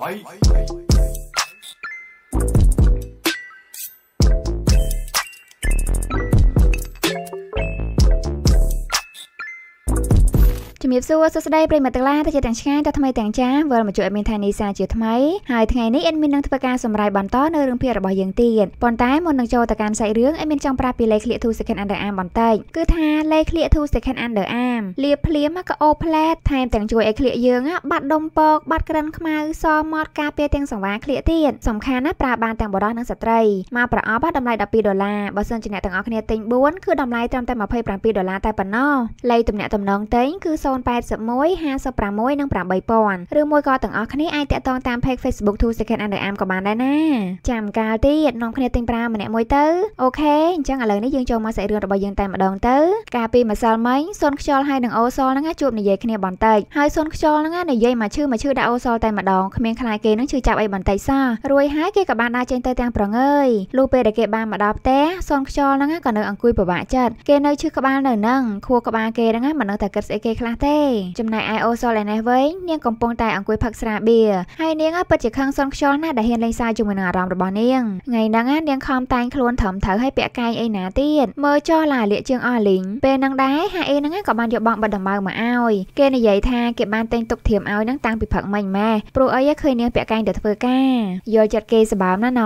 Bye. Bye. ជំរាបសួរសួស្តីប្រិយមិត្តទាំងឡាយទៅជាទាំងឆ្ងាយទៅថ្មីទាំងចាវិលមកជួយអេមីនថានីសាជាថ្មីហើយថ្ងៃនេះអេមីននឹងធ្វើការសម្រាយបន្តនៅរឿងភាគរបស់យើងទៀតប៉ុន្តែមុននឹងចូលទៅកាន់សាច់រឿងអេមីនចង់ប្រាប់ពីលេខឃ្លៀក two second under arm បន្តិចគឺថាលេខឃ្លៀក two second under arm លាបភ្លាមក៏អូផ្លែតថែមទាំងជួយឲ្យឃ្លៀកយើង បាត់ដុំពកបាត់ក្រិនខ្មៅសម៉ត់ការពារទាំងសង្វារឃ្លៀកទៀតសំខាន់ណាប្រើបានទាំងបុរសនិងស្ត្រីមកប្រអប់តម្លៃ12ដុល្លារបើសិនជាអ្នកទាំងអស់គ្នាទិញ4គឺតម្លៃត្រឹមតែ27ដុល្លារតែប៉ុណ្ណោះលេខទំនាក់ទំនងទិញគឺ0 081 56និង8000ឬមួយក៏ទាំងអស់គ្នាអាចតាក់ទងតាម page Facebook 2 Second Under Arm ក៏បានដែរណាចាំកាលទៀតនាំគ្នាទិញប្រាម្នាក់មួយទៅអូខេអញ្ចឹងឥឡូវនេះយើងចូលមកសាច់រឿងរបស់យើងតែម្ដងទៅកាលពីម្សិលមិញសូនខ្យល់ហើយនិងអូសលហ្នឹងជួបនិយាយគ្នាបន្តិចហើយសូនខ្យល់ហ្នឹងនិយាយមកឈឺមកឈឺដាក់អូសលតែម្ដងគ្មានខ្លាយគេនឹងឈឺចាប់អីបន្តិចសោះរួយហើយគេក៏បានដើរចេញទៅទាំងប្រងើយលុះពេលដែលគេបានមកដល់ផ្ទះសូនខ្យល់ហ្នឹងក៏នៅអង្គុយពិបាកចិត្តគេនៅឈឺក្បាលនៅហ្នឹងខួរក្បាលគេហ្នឹងមិននៅតែគិតស្អីគេខ្លះទេទេចំណែកឯអូសលឯនេះវិញនាងកំពុងតែអង្គុយផឹកស្រាបៀហើយនាងពិតជាខឹងសន់ខ្យល់ណាស់ដែលហ៊ានលេងសើចជាមួយនឹងអារម្មណ៍របស់នាងថ្ងៃហ្នឹងនាងខំតែងខ្លួនត្រឹមត្រូវហើយពាក់កែងអីណាទៀតមើលចោះឡាលាកជើងអស់លីងពេលហ្នឹងដែរហាអេហ្នឹងក៏បានយកបងបិទដំបៅមកឲ្យគេនិយាយថាគេបានតែងទុកធៀមឲ្យហ្នឹងតាំងពីព្រឹកមិញម៉ែព្រោះអីឃើញនាងពាក់កែងតែធ្វើការយល់ចិត្តគេសបើមណាស់ណ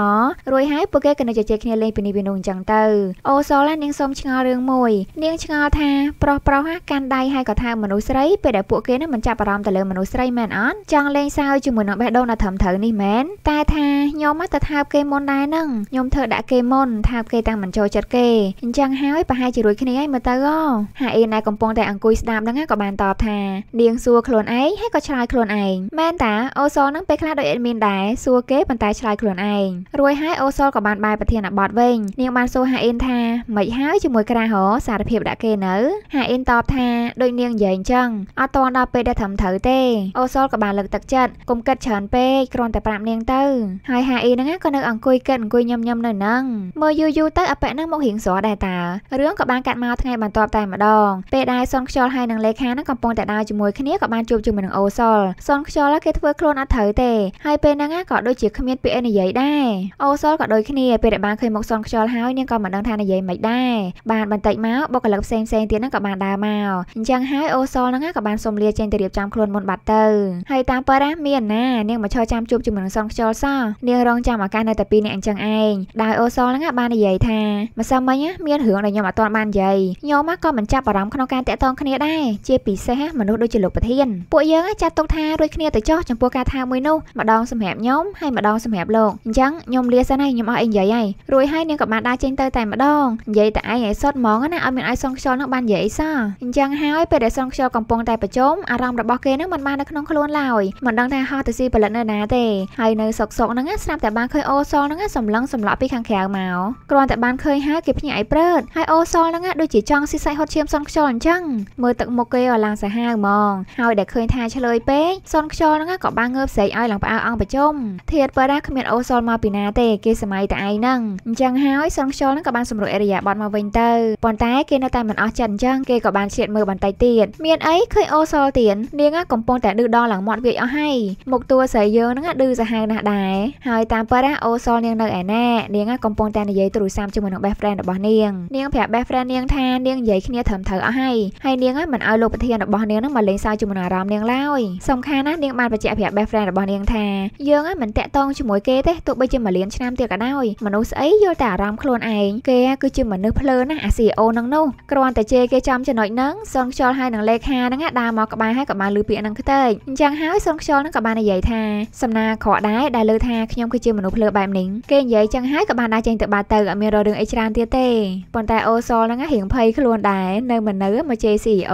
រួចហើយពួកគេក៏នៅជជែកគ្នាលេងពីនេះពីនោះអញ្ចឹងទៅអូសលនាងសុំឆ្ងល់រឿងមួយនាងឆ្ងល់ថាប្រុសប្រុសកាន់ដៃហើយក៏ថាមនុស្សស្រីពេលដែលពួកគេនឹងមិនចាប់អារម្មណ៍ទៅលើមនុស្សស្រីមែនអត់ចង់លេងសើចជាមួយនឹងបេះដូងដ៏ត្រឹមត្រូវនេះមែនតែថាខ្ញុំមកទៅថើបគេមុនដែរនឹងខ្ញុំធ្វើដាក់គេមុនថើបគេតាំងមិនចូលចិត្តគេអញ្ចឹងហើយប្រហែលជារួចគ្នាហើយមើលទៅអូហាអៀនដែលកំពុងតែអង្គុយស្ដាប់ហ្នឹងក៏បានតបថានាងសួរខ្លួនឯងហើយក៏ឆ្លើយខ្លួនឯងមែនតាអូសូលនឹងពេលខ្លះដូចអេដមីនដែរសួរគេប៉ុន្តែឆ្លើយខ្លួនឯងរួចហើយអូសូលក៏បានបែរប្រធានបទវិញនាងបានសួរហាអៀនថាមិនហើយជាមួយក្រាហោសារភាពដាក់គេនៅហាអៀនតបថាដូចនាងនិយាយអញ្ចឹងចឹងអត់ទាន់ដល់ពេលដែលត្រឹមត្រូវទេអូសលក៏បានលើកទឹកចិត្តកុំគិតច្រើនពេកគ្រាន់តែប្រាប់នាងទៅហើយហាអ៊ីហ្នឹងក៏នៅអង្គុយគិតអង្គុយញឹមញឹមនៅហ្នឹងមើលយូរយូរទៅអប៉ិហ្នឹងមករៀងស្រស់ដែរតារឿងក៏បានកាត់មកថ្ងៃបន្ទាប់តែម្ដងពេលដែលសុនខ្យល់ហើយនឹងលេខាហ្នឹងកំពុងតែដើរជាមួយគ្នាក៏បានជួបជាមួយនឹងអូសលសុនខ្យល់គេធ្វើខ្លួនអត់ត្រូវទេហើយពេលហ្នឹងក៏ដូចជាគ្មានពាក្យអីនិយាយដែរអូសលក៏ដូចគ្នាពេលដែលបានឃើញមុខសុនខ្យល់ហើយនាងក៏មិនដឹងថានិយាយមិនដែរបានបន្តិចមកបុគ្គលិកផ្សេងផ្សេងទៀតហ្នឹងក៏បានដើរមកអញ្ចឹងហើយអូសលហ្នឹងក៏បានសុំលាចេញទៅរៀបចំខ្លួនមុនបាត់ទៅហើយតាមប៉ារ៉ាមានណានាងមកឈរចាំជួបជាមួយនឹងសនខ្យល់សោះនាងរងចាំឱកាសនៅតែពីរនាក់អញ្ចឹងឯងដោយអូសលហ្នឹងបាននិយាយថាម្សិលមិញមានរឿងដែលខ្ញុំអត់ទាន់បាននិយាយខ្ញុំក៏មិនចាប់អារម្មណ៍ក្នុងការតាក់ទងគ្នាដែរជាពិសេសមនុស្សដូចជាលោកប្រធានពួកយើងចាត់ទុកថារួចគ្នាទៅចោះចំពោះការថាមួយនោះម្ដងសម្រាប់ខ្ញុំហើយម្ដងសម្រាប់លោកអញ្ចឹងខ្ញុំលាសិនហើយខ្ញុំអស់អីនិយាយហើយរួចហើយនាងក៏បានដើរចេញទៅតែម្ដងនិយាយតែឯងឲ្យសុតហ្មងណាឲ្យមានឲ្យសនខ្យល់ហ្នឹងបាននិយាយអីសោះអញ្ចឹងហើយពេលដែលសនខ្យល់កំពុងតែប្រជុំអារម្មណ៍របស់គេនឹងមិនបាននៅក្នុងខ្លួនឡើយមិនដឹងថាហោះទៅស៊ីផលិតនៅណាទេហើយនៅសុកសុកហ្នឹងស្រាប់តែបានឃើញអូសលហ្នឹងសម្លឹងសម្លក់ពីខាងក្រៅមកគ្រាន់តែបានឃើញហើយគេភ្ញាក់អីព្រឺតហើយអូសលហ្នឹងដូចជាចង់ស៊ីសាច់ហត់ឈាមសុនខ្យល់អញ្ចឹងមើលទឹកមុខគេឲ្យឡើងសាហាវហ្មងហើយដែលឃើញថាឆ្លើយពេកសុនខ្យល់ហ្នឹងក៏បានងើបស្រែកឲ្យឡើងផ្អើអង្គប្រជុំធាតបើណាគ្មានអូសលមកពីណាទេគេសម័យតែឯងហ្នឹងអញ្ចឹងហើយសុនខ្យល់ហ្នឹងក៏បានសម្រួលអេរិយាប័តមកវិញទៅប៉ុន្តែគេនៅតែមិនអស់ចិត្តអញ្ចឹងគេក៏បានឈៀតមើលបន្តិចទៀតមានអីឃើញអូសលទៀតនាងកំពុងតែឌឺដល់ឡើងមាត់វាអស់ហើយមុខតួស្រីយើងហ្នឹងឌឺសាហាវណាស់ដែរហើយតាមពិតអូសលនាងនៅឯណានាងកំពុងតែនិយាយទូរស័ព្ទជាមួយនឹង best friend របស់នាងនាងប្រាប់ best friend នាងថានាងនិយាយគ្នាត្រឹមត្រូវអស់ហើយហើយ នាងមិនឲ្យលោកប្រធានរបស់នាងហ្នឹងមកលេងសើចជាមួយអារម្មណ៍នាងឡើយសំខាន់ណាស់នាងបានបញ្ជាក់ប្រាប់ best friend របស់នាងថាយើងមិនតាក់ទងជាមួយគេទេទោះបីជាមួយលានឆ្នាំទៀតក៏ដោយមនុស្សស្អីយល់តែអារម្មណ៍ខ្លួនឯងគេគឺជាមនុស្សភ្លើណាស់អា CEO នឹងនោះគ្រាន់តែជេរគេចំចំណុចហ្នឹងសងខ្យល់ហើយនឹងលេខាហាហ្នឹងដើរមកក្បែរហើយក៏បានលឺពាក្យហ្នឹងខ្ទេចអញ្ចឹងហើយសូនខ្យល់ហ្នឹងក៏បាននិយាយថាសំណាក្រក់ដែរដែលលើថាខ្ញុំគឺជាមនុស្សភ្លើបែបនេះគេនិយាយចឹងហើយក៏បានដើរចេញទៅបាត់ទៅអត់មានរឿងអីច្រើនទៀតទេប៉ុន្តែអូសលហ្នឹងរៀងភ័យខ្លួនដែរនៅមិននៅមកជា CEO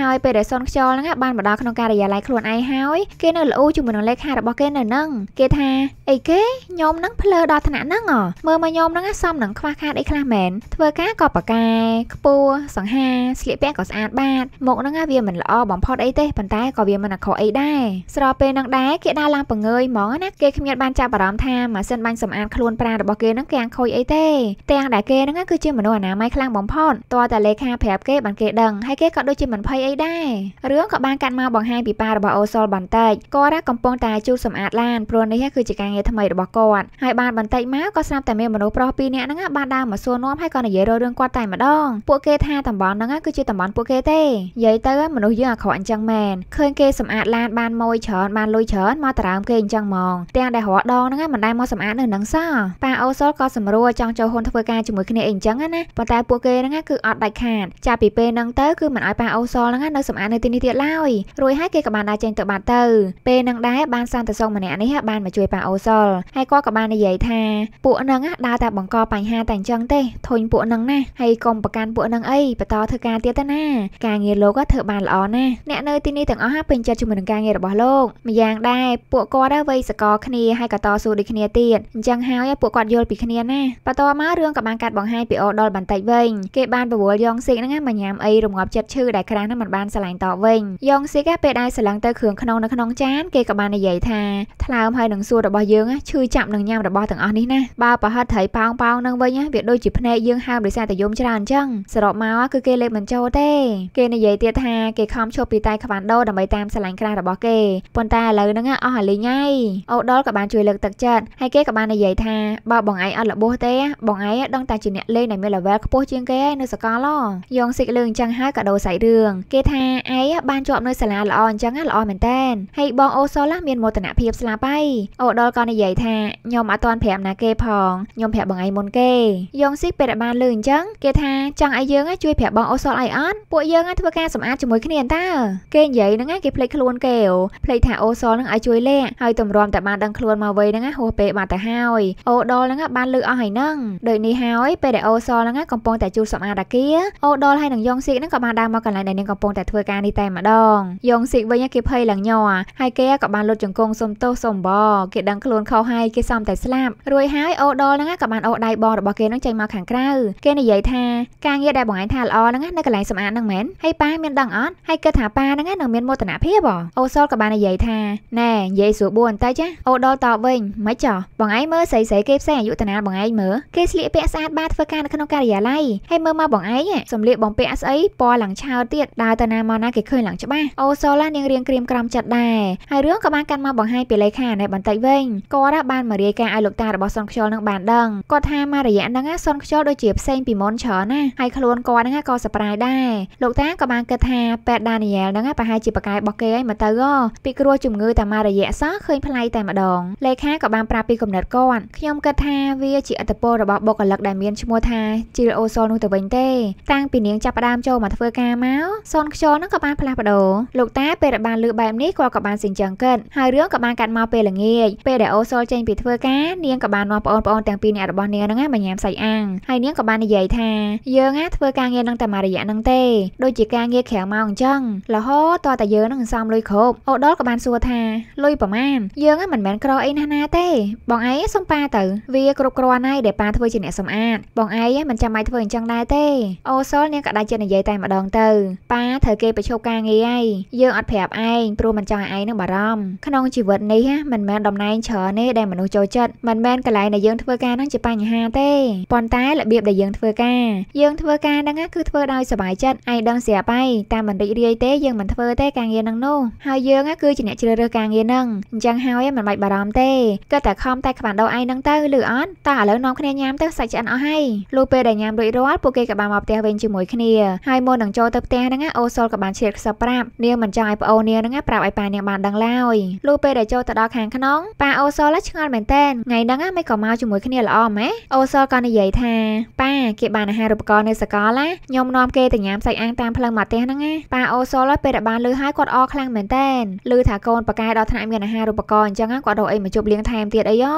ហើយពេលដែលសូនខ្យល់ហ្នឹងបានមកដល់ក្នុងការិយាល័យខ្លួនឯងហើយគេនៅល្អជាមួយនឹងលេខារបស់គេនៅហ្នឹងគេថាអីគេញោមហ្នឹងភ្លើដល់ឋានៈហ្នឹងមើលមកញោមហ្នឹងសំនឹងខ្វះខាតអីខ្លះមែនធ្វើការក៏ប្រកែខ្ពស់សង្ហាស្លៀកពាក់ក៏ស្អាតបាតមុខហ្នឹងវាមិនល្អបំផុតអីទេប៉ុន្តែក៏វាមិនអាក្រក់អីដែរស្របពេលនឹងដែរគេដើរឡើងពងើយហ្មងណាគេគ្មានបានចាប់អារម្មណ៍ថាម៉ាស៊ីនបាញ់សម្អាតខ្លួនប្រារបស់គេនឹងគេអង្គុយអីទេទាំងដែលគេនឹងគឺជាមនុស្សអនាម័យខ្លាំងបំផុតតើតែលេខាប្រាប់គេបានគេដឹងហើយគេក៏ដូចជាមិនភ័យអីដែររឿងក៏បានកាត់មកបង្ហាញពីប៉ារបស់អូសុលបន្តិចគាត់កំពុងតែជូតសម្អាតឡានព្រោះនេះគឺជាការងារថ្មីរបស់គាត់ហើយបានបន្តិចមកក៏ស្រាប់តែមានមនុស្សប្រុសពីរនាក់ហ្នឹងបានដើរមកសួរនាំហើយក៏និយាយរឿងគាត់តែម្ដងពួកគេថាតំបន់ហ្នឹងគឺជាតំបន់ពួកគេទេនិយាយទៅមនុស្សយើងអាក្រក់អញ្ចឹងមែនឃើញគេសម្អាតឡានបានម៉ួយច្រើនបានលុយច្រើនមកតារោមគេអញ្ចឹងហ្មងទាំងដែលរាល់ដងហ្នឹងមិនដែលមកសម្អាតនៅនឹងសោះប៉ាអូសុលក៏សម្រួលចង់ចូលហ៊ុនធ្វើការជាមួយគ្នាអីអញ្ចឹងណាប៉ុន្តែពួកគេហ្នឹងគឺអត់ដាច់ខាតចាប់ពីពេលហ្នឹងទៅគឺមិនឲ្យប៉ាអូសុលហ្នឹងនៅសម្អាតនៅទីនេះទៀតឡើយរួចហើយគេក៏បានដើរចេញទៅបាត់ទៅ ពេលហ្នឹងដែរបានសន្តិសុខម្នាក់នេះបានមកជួយប៉ាអូសុលហើយគាត់ក៏បាននិយាយថាពួកហ្នឹងដើរតែបង្កបញ្ហាតែអញ្ចឹងទេធុញពួកហ្នឹងណាហើយកុំប្រកាន់ពួកហ្នឹងអីបន្តធ្វើការទៀតទៅណាការងារលោកធ្វើបានល្អណាស់អ្នកនៅទីនេះទាំងអស់ពេញចិត្តជាមួយនឹងការងាររបស់លោកម្យ៉ាងដែរពួកគាត់វ័យសកលគ្នាហើយក៏តស៊ូដូចគ្នាទៀតអញ្ចឹងហើយពួកគាត់យល់ពីគ្នាណាបន្ទាប់មករឿងក៏បានកាត់បង្ហាញពីអូដល់បន្តិចវិញគេបានបវល់យ៉ងស៊ីកហ្នឹងមកញ៉ាំអីរងាប់ចិត្តឈឺដែលក្រាស់ហ្នឹងមិនបានឆ្លាញ់តបវិញយ៉ងស៊ីកពេលដែលស្រឡឹងទៅគ្រឿងក្នុងនៅក្នុងចានគេក៏បាននិយាយថាថ្លើមហើយនឹងសួររបស់យើងឈឺចាប់នឹងញ៉ាំរបស់ទាំងអស់នេះណាបើប្រហិតត្រីប៉ោងប៉ោងនឹងវិញវាដូចជាភ្នែកយើងហើមដោយសារតែយំច្រើនអញ្ចឹងសរុបមកគឺគេលេបមិនចូលទេគេនិយាយទៀតថាគេខំឈប់ពីតៃខ្វាន់ដូដើម្បីតាមស្រឡាញ់ក្រាស់របស់គេប៉ុន្តែឥឡូវហ្នឹងអស់អលីងហើយអូដុលក៏បានជួយលើកទឹកចិត្តហើយគេក៏បាននិយាយថាបើបងឯងអត់ល្បោះទេបងឯងដឹងតែជាអ្នកលេងដែលមាន level ខ្ពស់ជាងគេហើយនៅសកលហ៎យងសិកលឿងចឹងហើយក៏ដូរសាច់រឿងគេថាឯងបានជាប់នៅសាលាល្អអញ្ចឹងល្អមែនតើហើយបងអូសូលមានមោទនភាពស្លាប់ហើយអូដុលក៏និយាយថាខ្ញុំអត់ទាន់ប្រាប់ណាគេផងខ្ញុំប្រាប់បងឯងមុនគេយងសិកពេលដែលបានលឺអញ្ចឹងគេថាចង់ឲ្យយើងជួយប្រាប់បងអូសូលឲ្យអត់ពួកយើងធ្វើការសម្អាតជាមួយជាមួយគ្នាតើគេនិយាយហ្នឹងគេភ្លេចខ្លួនគេអូភ្លេចថាអូសលហ្នឹងឲ្យជួយលាក់ហើយតម្រាំតែបានដឹងខ្លួនមកវិញហ្នឹងហួសពេលបាត់ទៅហើយអូដលហ្នឹងបានលើកអស់ហើយហ្នឹងដូចនេះហើយពេលដែលអូសលហ្នឹងកំពុងតែជួលសម្អាតអាគារអូដលហើយនឹងយ៉ងស៊ីកហ្នឹងក៏បានដើរមកកន្លែងដែលនាងកំពុងតែធ្វើការនេះតែម្ដងយ៉ងស៊ីកវិញគេភ័យឡើងញ័រហើយគេក៏បានលុតជង្គង់សុំទោសសុំបគេដឹងខ្លួនខុសហើយគេសុំតែស្លាប់រួយហើយអូដលហ្នឹងក៏បានអូដៃបងរបស់គេហ្នឹងចេញមកខាងក្រៅគេនិយាយថាការងារដែលបងឯងថាល្អហ្នឹងណានៅកន្លែងសម្អាតហ្នឹងមែនហើយប៉ាមានដឹងអអត់ហើយគិតថាប៉ាហ្នឹងនឹងមានមោទនភាពអូសលក៏បាននិយាយថាណែនិយាយស្រួលបួនតែចាអូដល់តវិញមិនចោះបងឯងមើលស្រីស្រីគេផ្សេងអាយុតណាបងឯងមើលគេស្លៀកពាក់ស្អាតបាតធ្វើការនៅក្នុងការិយាល័យហើយមើលមកបងឯងសំលៀកបំពាក់ស្អីពណ៌ឡើងឆើតទៀតដើរទៅណាមកណាគេឃើញឡើងច្បាស់អូសលនាងរៀងក្រៀមក្រំចិត្តដែរហើយរឿងក៏បានកាន់មកបង្ហាញពីលេខានេះបន្តិចវិញគាត់បានមករាយការណ៍ឲ្យលោកតារបស់សុនខ្យល់នឹងបានដឹងគាត់ថាមករយៈហ្នឹងសុនខ្យល់ដូចជាផ្សេងពីមុនច្រើនណាស់ហើយខ្លួនគាត់ហ្នឹងក៏សប្បាយដែរលោកតាក៏បានគិតថាពេទ្យដានីយ៉ែលហ្នឹងប្រហែលជាប៉ាកែរបស់គេហើយមកទៅហ៎ពីគ្រោះជំងឺតាមករយៈសោះឃើញផ្លៃតែម្ដងលេខាក៏បានប្រាប់ពីគំនិតគាត់ខ្ញុំគិតថាវាជាអត្តពលរបស់បុគ្គលិកដែលមានឈ្មោះថាជីលអូសូនោះទៅវិញទេតាំងពីនាងចាប់ផ្ដើមចូលមកធ្វើការមកសូនខ្យល់ហ្នឹងក៏បានផ្លាស់ប្ដូរលោកតាពេលដែលបានលើបែបនេះគាត់ក៏បានសិញ្ចឹងគិតហើយរឿងក៏បានកាត់មកពេលល្ងាចពេលដែលអូសូលចេញពីធ្វើការនាងក៏បាននាំប្អូនប្អូនទាំងពីរនាក់របស់នាងហ្នឹងមកញ៉ាំសាច់អាំងហើយនាងក៏បាននិយាយថាយើងធ្វើការងារនឹងតែមករយៈហ្នឹងទេដូចជាការងារក្រៅមកអញ្ចឹងរហូតតតែយើងនឹងសំលុយគ្រប់អូដុលក៏បានសួរថាលុយប្រមាណយើងហ្នឹងមិនមែនក្រអីណាស់ណាទេ បងឯងសុំប៉ាទៅវាគ្រប់គ្រាន់ហើយដែលប៉ាធ្វើជាអ្នកសម្អាតបងឯងមិនចាំបាច់ធ្វើអញ្ចឹងដែរទេអូសុលនាងក៏ដាច់ចិត្តនិយាយតែម្ដងទៅប៉ាត្រូវគេ ប្រជុំការងារឯងយើងអត់ប្រាប់ឯងព្រោះមិនចង់ឲ្យឯងនឹងបារម្ភក្នុងជីវិតនេះមិនមែនតំណែងច្រើនទេដែលមនុស្សចូលចិត្តមិនមែនកន្លែងដែលយើងធ្វើការនឹងជាបញ្ហាទេប៉ុន្តែរបៀបដែលយើងធ្វើការយើងធ្វើការហ្នឹងគឺធ្វើដោយសុបាយចិត្តឯងដឹងស្រាប់ហើយតាមមិនរីករាយទេយើងមិនធ្វើទេការងារនឹងនោះហើយយើងគឺជាអ្នកជ្រើសរើសការងារនឹងអញ្ចឹងហើយមិនបាច់បារម្ភទេគឺតែខំតែខ្វាន់ដោឯងនឹងទៅឬអត់តោះឥឡូវនាំគ្នាញ៉ាំទៅសាច់ឆ្អិនអស់ហើយលុះពេលដែលញ៉ាំរួចរាល់ពួកគេក៏បានមកផ្ទះវិញជាមួយគ្នាហើយមុននឹងចូលទៅផ្ទះហ្នឹងអូសុលក៏បានជ្រៀតខ្សឹបប្រាប់នាងមិនចង់ឲ្យប្អូននាងហ្នឹងប្រាប់ឲ្យប៉ានាងបានដឹងឡើយលុះពេលដែលចូលទៅដល់ខាងក្នុងប៉ាអូសុលឆ្ងល់មែនតើថ្ងៃហ្នឹងមិនក៏មកជាមួយគ្នាល្អម៉េចអូសុលក៏និយាយថាប៉ាគេបានអាហារូបករណ៍នៅសកលណាខ្ញុំនាំគេទៅញ៉ាំសាច់អាំងតាមផ្លូវមកផ្ទះហ្នឹងណាប៉ាអូសូលពេលដែលបានលឺហើយគាត់អរខ្លាំងមែនតែនលឺថាកូនប៉ាកែដល់ថ្នាក់មានអាហារូបករណ៍អញ្ចឹងគាត់រកអីមកជប់លៀងថែមទៀតអីយ៉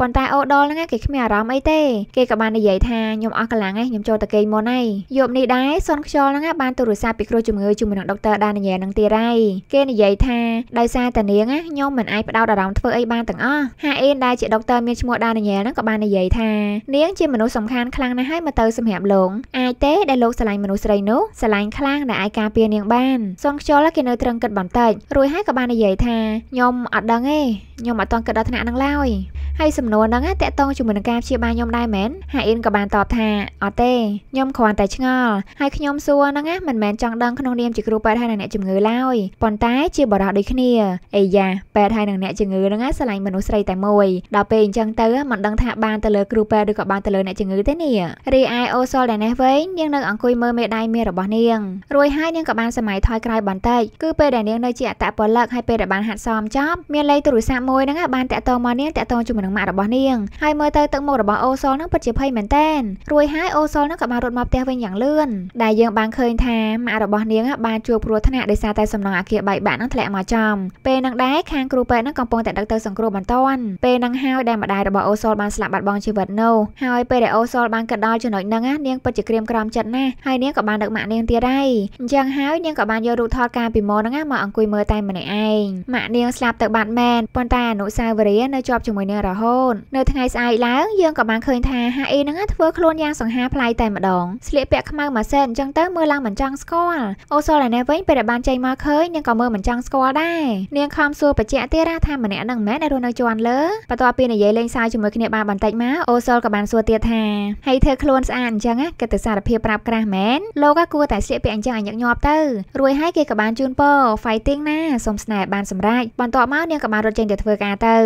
ប៉ុន្តែអូដលហ្នឹងគេគ្មានអារម្មណ៍អីទេគេក៏បាននិយាយថាខ្ញុំអស់កម្លាំងហើយខ្ញុំចូលទៅគេងមុនហើយយប់នេះដែរសុនខ្យល់ហ្នឹងបានទូរស័ព្ទពីគ្រូជំងឺជាមួយនឹងដុកទ័រដានីយ៉ែនឹងទៀតហើយគេនិយាយថាដោយសារតានាងខ្ញុំមិនអាចផ្ដោតអារម្មណ៍ធ្វើអីបានទាំងអស់ហាអេនដែលជាដុកទ័រមានឈ្មោះដានីយ៉ែហ្នឹងក៏បាននិយាយថានាង ជាមនុស្សសំខាន់ខ្លាំងណាស់ហើយមកទៅសម្រាប់លោកអាចទេដែលលោកឆ្លាញ់មនុស្សស្រីនោះឆ្លាញ់ខ្លាំងដែលអាចការពារនាងបានសនខ្យល់គេនៅត្រឹងគិតបន្តិចរួចហើយក៏បាននិយាយថាខ្ញុំអត់ដឹងទេខ្ញុំអត់តន់គិតដល់ថ្នាក់ហ្នឹងឡើយហើយសំណួរហ្នឹងតាក់ទងជាមួយនឹងការព្យាបាលខ្ញុំដែរមែនហាអ៊ីនក៏បានតបថាអត់ទេខ្ញុំគ្រាន់តែឆ្ងល់ហើយខ្ញុំសួរហ្នឹងមិនមែនចង់ដឹងក្នុងនាមជាគ្រូពេទ្យហើយនិងអ្នកជំងឺឡើយប៉ុន្តែជាបរិះដូចគ្នាអីយ៉ាពេទ្យហើយនិងអ្នកជំងឺហ្នឹងស្រឡាញ់មនុស្សស្រីតែមួយដល់ពេលអញ្ចឹងទៅមិនដឹងថាបានទៅលើគ្រូពេទ្យឬក៏បានទៅលើអ្នកជំងឺទេនេះរីឯអូសលដែលនេះវិញនាងនៅអង្គុយមើលមេដៃមេរបស់នាងរួចហើយនាងក៏បានសម័យថយក្រោយបន្តិចគឺពេលដែលនាងនៅជាអតពលិកហើយពេលដែលបានហាត់សមចប់មានលេខទូរស័ព្ទមួយហ្នឹងបានតាក់ទងមកនាងតាក់ទងជាមួយនឹងម៉ាក់របស់នាងហើយមើលទៅទឹកមុខរបស់អូសូលហ្នឹងពិតជាភ័យមែនតើរួចហើយអូសូលហ្នឹងក៏បានរត់មកផ្ទះវិញយ៉ាងលឿនដែលយើងបានឃើញថាម៉ាក់របស់នាង បានជួបគ្រោះថ្នាក់ដោយសារតែសំណងអាគារបែកបាក់ហ្នឹងធ្លាក់មកចំពេលហ្នឹងដែរខាងគ្រូពេទ្យហ្នឹងកំពុងតែដឹកទៅសង្គ្រោះបន្ទាន់ពេលហ្នឹងហើយដែលម្ដាយរបស់អូសូលបានស្លាប់បាត់បង់ជីវិតនោះហើយពេលដែលអូសូលបានគិតដល់ចំណុចហ្នឹងនាងពិតជាក្រៀមក្រំចិត្តណាស់ហើយនាងក៏បានដឹកម៉ាក់នាងទៀតដែរអញ្ចឹងហើយនាងក៏បានយករូបថតការពីម៉ូហ្នឹងណាមកអង្គុយមើលតែម្នាក់ឯងម៉ាក់នាងស្លាប់ទៅបាត់មែនប៉ុន្តែអនុសាវរីយ៍នៅជាប់ជាមួយនាងរហូតនៅថ្ងៃស្អែកឡើងយើងក៏បានឃើញថាហាអ៊ីហ្នឹងធ្វើខ្លួនយ៉ាងសង្ហាផ្លៃតែម្ដងស្លៀកពាក់ខ្មៅម៉ាសិនអញ្ចឹងទៅមើលឡើងមិនចង់ស្គាល់អូសលឯនេះវិញពេលដែលបានចេញមកឃើញនាងក៏មើលមិនចង់ស្គាល់ដែរនាងខំសួរបញ្ជាក់ទៀតថាម្នាក់ហ្នឹងមែនដែលរស់នៅជាន់លើបន្ទាប់ពីនិយាយលេងសើចជាមួយគ្នាបានបន្តិចមកអូសលក៏បានសួរទៀតថាហើយធ្វើខ្លួនស្អាតអញ្ចឹងគេទៅសារភាពប្រាប់ក្រាស់មែនលោកក៏គួរតែស្លៀកពាក់អញ្ចឹងឲ្យញឹកញាប់ទៅរួចហើយគេក៏បានជូនពរ fighting ណាសុំស្នេហ៍បានសម្រេចបន្ទាប់មកនាងក៏បានរត់ចេញទៅធ្វើការទៅ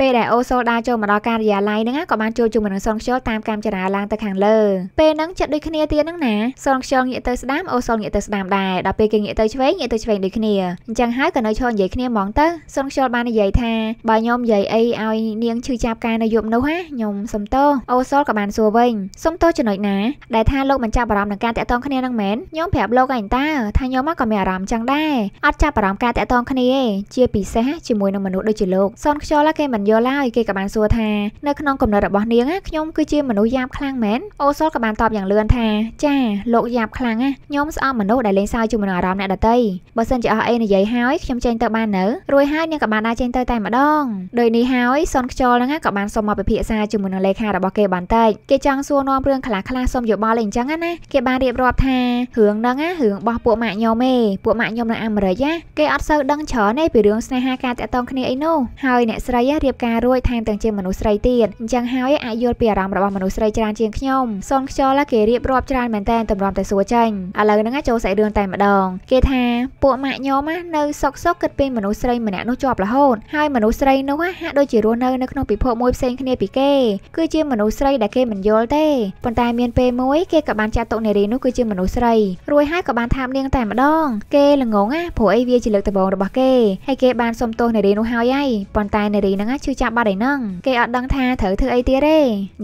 ពេលដែលអូសូលដាចូលមកដល់ការិយាល័យហ្នឹងក៏បានជួបជាមួយនឹងសុនខ្យល់តាមកាមចរាឡើងទៅខាងលើពេលហ្នឹងចិត្តដូចគ្នាទៀតហ្នឹងណាសុនខ្យល់ងាកទៅស្ដាំអូសូលងាកទៅស្ដាំដែរដល់ពេលគេងាកទៅឆ្វេងងាកទៅឆ្វេងដូចគ្នាអញ្ចឹងហើយក៏នៅឈរនិយាយគ្នាហ្មងទៅសុនខ្យល់បាននិយាយថាបើខ្ញុំនិយាយអីឲ្យនាងឈឺចាប់ការនៅយប់នោះណាខ្ញុំសុំទោសអូសូលក៏បានសួរវិញសុំទោសចំណុចណាដែលថាលោកមិនចាប់អារម្មណ៍នឹងការតាក់ទងគ្នានឹងមែនខ្ញុំប្រាប់លោកឯងតើថាខ្ញុំក៏មានអារម្មណ៍ចឹងដែរអត់ចាប់អារម្មណ៍ការតាក់ទងគ្នាឯងជាពិសេសជាមួយនឹងមនុស្សដូចជាលោកសនខ្យល់គេមិនយល់ឡើយគេក៏បានសួរថានៅក្នុងគំនិតរបស់នាងខ្ញុំគឺជាមនុស្សយ៉ាប់ខ្លាំងមែនអូសលក៏បានតបយ៉ាងលឿនថាចាលោកយ៉ាប់ខ្លាំងណាខ្ញុំស្អប់មនុស្សដែលលេងសើចជាមួយនឹងអារម្មណ៍អ្នកដទៃបើសិនជាអស់អីនិយាយហើយខ្ញុំចេញទៅបាននៅរួចហើយនាងក៏បានដើរចេញទៅតែម្ដងដោយនេះហើយសនខ្យល់ហ្នឹងក៏បានសុំមកពិភាក្សាជាមួយនឹងលេខារបស់គេបានតិចគេចង់សួរនាំរឿងខ្លះៗសុំយោបល់អីអញ្ចឹងណាគេបានរៀបរាប់ថារឿងហ្នឹងណារឿងបោះពួកម៉ាក់ខ្ញុំទេពួកម៉ាក់ខ្ញុំនៅអាមេរិកណាគេអត់សូវដឹងច្រើនទេពីរឿងស្នេហាការតាក់ទងគ្នាអីនោះហើយអ្នកស្រីរៀបការរួចថែមទាំងជាមនុស្សស្រីទៀតអញ្ចឹងហើយអាចយល់ពីអារម្មណ៍របស់មនុស្សស្រីច្រើនជាងខ្ញុំសូនខ្យល់គេរៀបរាប់ច្រើនមែនតើតម្រាំតែសួរចាញ់ឥឡូវហ្នឹងចូលសាច់រឿងតែម្ដង គេថាពួកម៉ាក់ខ្ញុំនៅសុកសុកគិតពីមនុស្សស្រីម្នាក់នោះជាប់រហូតហើយមនុស្សស្រីនោះហាក់ដូចជារស់នៅនៅក្នុងពិភពមួយផ្សេងគ្នាពីគេគឺជាមនុស្សស្រីដែលគេមិនយល់ទេប៉ុន្តែមានពេលមួយគេក៏បានចាត់ទុកនារីនោះគឺជាមនុស្សស្រីរួចហើយក៏បានថាមនាងតែម្ដងគេល្ងងណាព្រោះអីវាជាលើកដំបូងរបស់គេហើយគេបានសុំទោសនារីនោះហើយហើយប៉ុន្តែនារីហ្នឹងឈឺចាប់បាត់ឯហ្នឹងគេអត់ដឹងថាត្រូវធ្វើអីទៀតទេនិ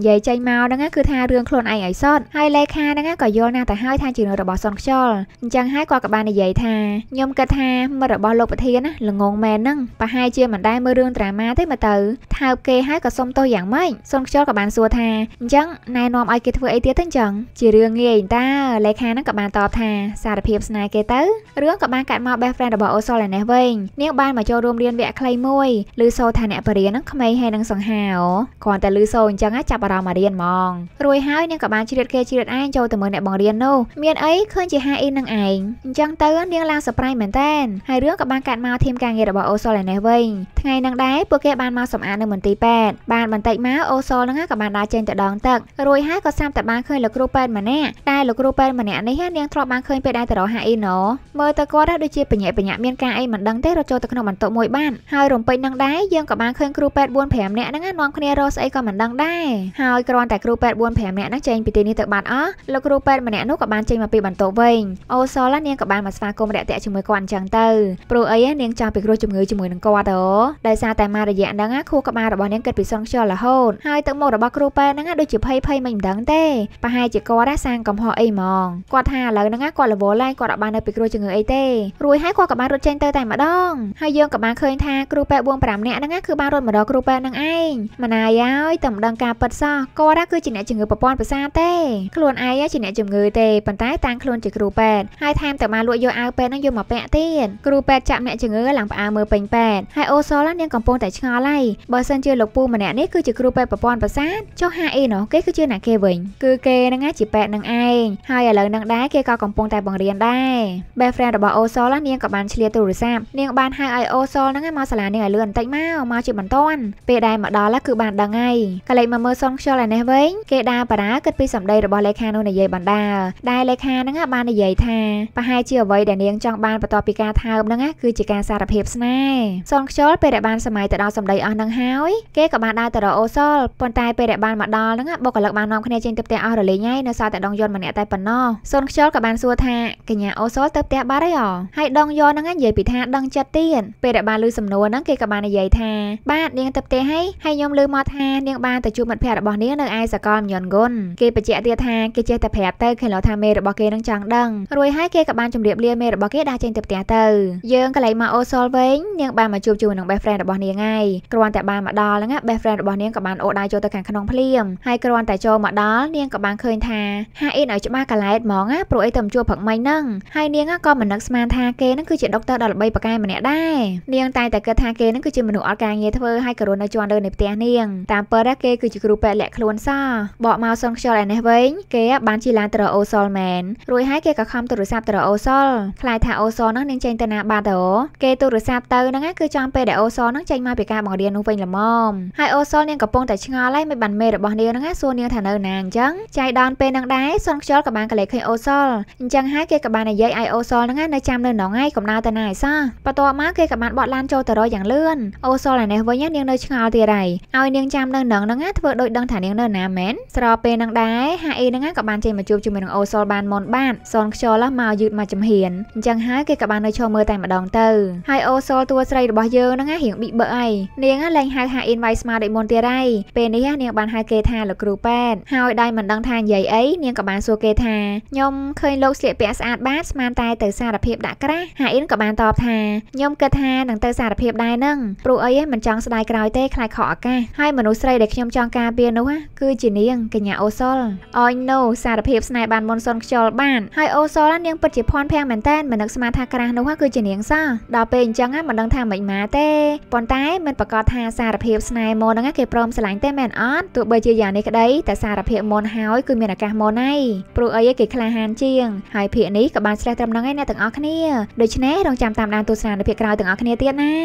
យាយចេញមកហ្នឹងគឺថារឿងខ្លួនឯងឲ្យសតហើយលេខាហ្នឹងក៏យល់ណាស់ទៅហើយថាជារឿងរបស់សុនខ្យល់អញ្ចឹងហើយគាត់ក៏បាននិយាយថាខ្ញុំគិតថាមិត្តរបស់លោកប្រធានណាល្ងងមែនហ្នឹងប្រហែលជាមិនដែរមើលរឿងត្រាម៉ាទេមើលទៅថើបគេហើយក៏សុំទោសយ៉ាងម៉េចសុនខ្យល់ក៏បានសួរថាអញ្ចឹងណែនាំឲ្យគេធ្វើអីទៀតទៅអញ្ចឹងជារឿងងាយតាលេខាហ្នឹងក៏បានតបថាសារភាពស្នេណាគេទៅរឿងក៏បានកាត់មកបេះហ្វ្រេនរបស់អូសលឯនេះវិញនាងបានមកចូលរួមរៀនវគ្គខ្លីមួយលឺសូថាអ្នកបរិញ្ញានឹងក្មេងហើយនឹងសង្ហាអូគ្រាន់តែលឺសូអញ្ចឹងចាប់អារម្មណ៍មករៀនហ្មងរួចហើយនាងក៏បានជ្រៀតគេជ្រៀតឯងចូលទៅមើលអ្នកបង្រៀននោះមានអីឃើញជាហាអ៊ីនឹងឯងអញ្ចឹងទៅនាងឡើងសប្រៃមែនតែនហើយរឿងក៏បានកាត់មកធីមការងាររបស់អូសលឯនេះវិញថ្ងៃនឹងដែរពួកគេបានមកសម្អាតនៅមន្ទីរពេទ្យបានបន្តិចមកអូសលនឹងក៏បានដើរចេញទៅដងទឹករួចហើយក៏សាមតែបានឃើញលោកគ្រូពេទ្យម្នាក់តែលោកគ្រូពេទ្យម្នាក់នេះនាងធ្លាប់បានឃើញពេលដែរទៅរកហាអីណូមើលទៅគាត់ដូចជាបញ្ញាបញ្ញាមានការអីមិនដឹងទេរត់ចូលទៅក្នុងបន្ទប់មួយបាន ហើយរំពេចនឹងដែរយើងក៏បានឃើញគ្រូពេទ្យ4 5នាក់ហ្នឹងនាំគ្នារកស្អីក៏មិនដឹងដែរហើយគ្រាន់តែគ្រូពេទ្យ4 5នាក់ហ្នឹងចេញពីទីនេះទៅបាត់អស់លោកគ្រូពេទ្យម្នាក់នោះក៏បានចេញមកពីបន្ទប់វិញអូសលនាងក៏បានមកស្វាគមន៍រាក់ទាក់ជាមួយគាត់អញ្ចឹងទៅព្រោះអីនាងចង់ពីគ្រោះជំងឺជាមួយនឹងគាត់អូដោយសារតែមករយៈហ្នឹងខួរក្បាលរបស់នាងគិតពីសងខ្យល់រហូតហើយទឹកមុខរបស់គ្រូពេទ្យហ្នឹងដូចជាភ័យភ័យមិនដឹងទេប្រហែលជាគាត់សាងកំហុសអីហ្មងគាត់ថាឥឡូវហ្នឹងគាត់រវល់ហើយគាត់គាត់អត់បាននៅពីគ្រូជំងឺអីទេរួចហើយគាត់ក៏បានរត់ចេញទៅតែម្ដងហើយយើងក៏បានឃើញថាគ្រូពេទ្យ4 5នាក់ហ្នឹងគឺបានរត់មករកគ្រូពេទ្យហ្នឹងឯងមិនណាយហើយតែម្ដងការពិតសោះគាត់គឺជាអ្នកជំងឺប្រព័ន្ធប្រសាទទេខ្លួនឯងជាអ្នកជំងឺទេប៉ុន្តែតាំងខ្លួនជាគ្រូពេទ្យហើយថែមទាំងបានលក់យកអាវពេទ្យហ្នឹងយកមកពាក់ទៀតគ្រូពេទ្យចាក់អ្នកជំងឺឡើងផ្អើមើលពេញពេទ្យហើយអូសូលនាងកំពុងតែឆ្ងល់ហើយបើសិនជាលោកពូម្នាក់នេះគឺជាគ្រូពេទ្យប្រព័ន្ធប្រសាទចុះហាអីនោះគេគឺជាអ្នកគេវិញ គឺគេហ្នឹងជាពេទ្យហ្នឹងឯងហើយឥឡូវហ្នឹងដែរគេក៏កំពុងតែបង្រៀនដែរដែរបែហ្វ្រេនរបស់អូសលនាងក៏បានឆ្លៀតទូរស័ព្ទនាងបានហៅឲ្យអូសលហ្នឹងមកសាលានាងឲ្យលឿនបន្តិចមកមកជាបន្ទាន់ពេលដែលមកដល់គឺបានដឹងហើយកលេចមកមើលសុនខ្យល់ឯនេះវិញគេដាបារាគិតពីសម្ដីរបស់លេខានោះនិយាយបណ្ដាដែលលេខាហ្នឹងបាននិយាយថាប្រហែលជាអ្វីដែលនាងចង់បានបន្ទាប់ពីការថើបហ្នឹងគឺជាការសារភាពស្នេហ៍សុនខ្យល់ពេលដែលបានសម័យទៅដល់សម្ដីអស់ហ្នឹងហើយគេក៏បានដើរទៅរកអូសលប៉ុន្តែពេលដែលបានមកដល់ហ្នឹងបុគ្គលិកបាននាំគ្នាចេញទៅផ្ទះអស់រលីងហើយនៅសល់តែដងយន់ម្នាក់តែប៉ុណ្ណោះសុនខ្យល់ក៏បានសួរថាកញ្ញាញ្ញាអូសូលទៅផ្ទះបារីអហើយដងយកហ្នឹងនិយាយពីថាដឹងចិត្តទៀតពេលដែលបានលឺសំណួរហ្នឹងគេក៏បាននិយាយថាបាទនាងទៅផ្ទះហើយហើយខ្ញុំលឺមកថានាងបានទៅជួបមិត្តភ័ក្តិរបស់នាងនៅឯសកលមយនគុណគេបញ្ជាក់ទៀតថាគេចេះតែប្រាប់ទៅឃើញលោថាមេរបស់គេនឹងចង់ដឹងរួចហើយគេក៏បានជម្រាបលាមេរបស់គេដាក់ចេញទៅផ្ទះទៅយើងក៏លេងមកអូសូលវិញនាងបានមកជួបជាមួយនឹង best friend របស់នាងហើយគ្រាន់តែបានមកដល់ហ្នឹង best friend របស់នាងក៏បានអូដៅចូលទៅខាងក្នុងភ្លាមហើយគ្រាន់តែចូលមកដល់នាងក៏បានឃើញថាហាអ៊ីនឲ្យច្បាស់កលែតហ្មងណាព្រោះអីទៅជួបព្រឹកមិញហ្នឹងហើយនាងក៏មិននឹកស្មានថាគេនឹងគឺជាដុកទ័រដ៏ល្បីប៉ាកែម្នាក់ដែរនាងតែតែគិតថាគេនឹងគឺជាមនុស្សអត់ការងារធ្វើហើយក៏រស់នៅជាន់លើនៃផ្ទះនាងតាមពិតគេគឺជាគ្រូពេទ្យលាក់ខ្លួនសោះបកមកសុនខ្យល់ឯនេះវិញគេបានជិះឡានទៅរកអូសលមែនរួចហើយគេក៏ខំទូរស័ព្ទទៅរកអូសលខ្លាចថាអូសលនឹងនាងចេញទៅណាបាត់ទៅគេទូរស័ព្ទទៅហ្នឹងគឺចាំពេលដែលអូសលនឹងចេញមកពីការបង្រៀននោះវិញល្មមហើយអូសលនាងកំពុងតែឆ្ងល់ហើយមិនបានមេរបស់នាងហ្នឹងសួរនាងថានៅណាអញ្ចឹងចៃដនពេលនឹងដែរសុនខ្យល់ក៏បានកលេចឃើញអូសលអញ្ចឹងហើយគេក៏បាននិយាយឲ្យអូសលហ្នឹងនៅចាំនៅណងឯងកំណៅទៅណាឯសោះបន្ទាប់មកគេក៏បានបត់ឡានចូលទៅរកយ៉ាងលឿនអូសលឯនេះវិញនាងនៅឆ្ងល់ទៀតហើយឲ្យនាងចាំនៅណងហ្នឹងធ្វើដូចដឹងថានាងនៅណាមែនស្របពេលនឹងដែរហាអ៊ីហ្នឹងក៏បានចេញមកជួបជាមួយនឹងអូសលបានមុនបាទសូនខ្យល់មកយឺតមកចំហៀនអញ្ចឹងហើយគេក៏បាននៅឈរមើលតែម្ដងទៅហើយអូសលតួស្រីរបស់យើងហ្នឹងរៀងប៊ីបើអីនាងឡើងហៅហាអ៊ីនវាយស្មារតីមុនទៀតហើយពេលនេះនាងបានហៅគេថាលោកគ្រូប៉ែតហើយដៃមិនដឹងថានិយាយអីនាងក៏បានសួរគេថាខ្ញុំឃើញលោកស្លៀកពាក់ស្អាតបាទតស្មានតែទៅសារភាពដាក់ក្រាស់ហាអ៊ីនក៏បានតបថាខ្ញុំគិតថានឹងទៅសារភាពដែរនឹងព្រោះអីមិនចង់ស្ដាយក្រោយទេខ្លាចខកឱកាសហើយមនុស្សស្រីដែលខ្ញុំចង់ការពារនោះគឺជានាងកញ្ញាអូសុលអញណូសារភាពស្នេហ៍បានមុនសុនខ្យល់បានហើយអូសុលនាងពិតជាភ័ន្តភាំងមែនតើមិននឹកស្មានថាក្រាស់នោះគឺជានាងសោះដល់ពេលអញ្ចឹងមិនដឹងថាមិនម៉ាទេប៉ុន្តែមិនប្រកាសថាសារភាពស្នេហ៍មុនហ្នឹងគេព្រមស្រឡាញ់ទេមែនអត់ទោះបីជាយ៉ាងនេះក្តីតែសារភាពមុនហើយ គឺមានឱកាសមុនហើយព្រោះអីគេក្លាហានជាងហើយភាកនេះក៏បានស្រេះត្រឹមហ្នឹងឯអ្នកទាំងអស់គ្នាដូច្នេះរងចាំតាមដានទស្សនានៅភាគក្រោយទាំងអស់គ្នាទៀតណា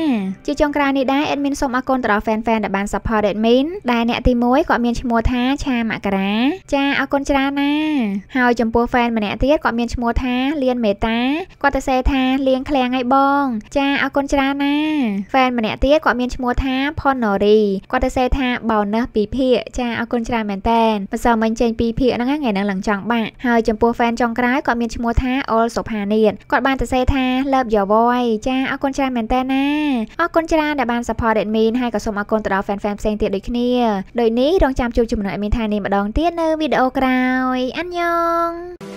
ជាចុងក្រោយនេះដែរ admin សូមអរគុណទៅដល់ fan fan ដែលបាន support admin ដែលអ្នកទី1គាត់មានឈ្មោះថាឆាមករាចាអរគុណច្រើនណាហើយចំពោះ fan ម្នាក់ទៀតគាត់មានឈ្មោះថាលៀនមេតាគាត់ទៅសេថាលៀងឃ្លាំងឯបងចាអរគុណច្រើនណា fan ម្នាក់ទៀតគាត់មានឈ្មោះថាផនណរីគាត់ទៅសេថាបោណេសពីភាកចាអរគុណច្រើនមែនតើម្សិលមិញចេញពីភាកហ្នឹងថ្ងៃហ្នឹងឡើងចង់បាក់ហើយចំពោះ fan ចុងក្រោយគាត់មានឈ្មោះថាអុលសុផានីតគាត់បានទៅសេថា Love your voice ចាអរគុណច្រើនមែនតើណាអរគុណច្រើនដែលបាន support admin ហើយក៏សូមអរគុណទៅដល់ fan fan ផ្សេងទៀតដូចគ្នាដូចនេះរងចាំជួបជាមួយនឹង admin ថ្ងៃនេះម្ដងទៀតនៅវីដេអូក្រោយអញ្ញង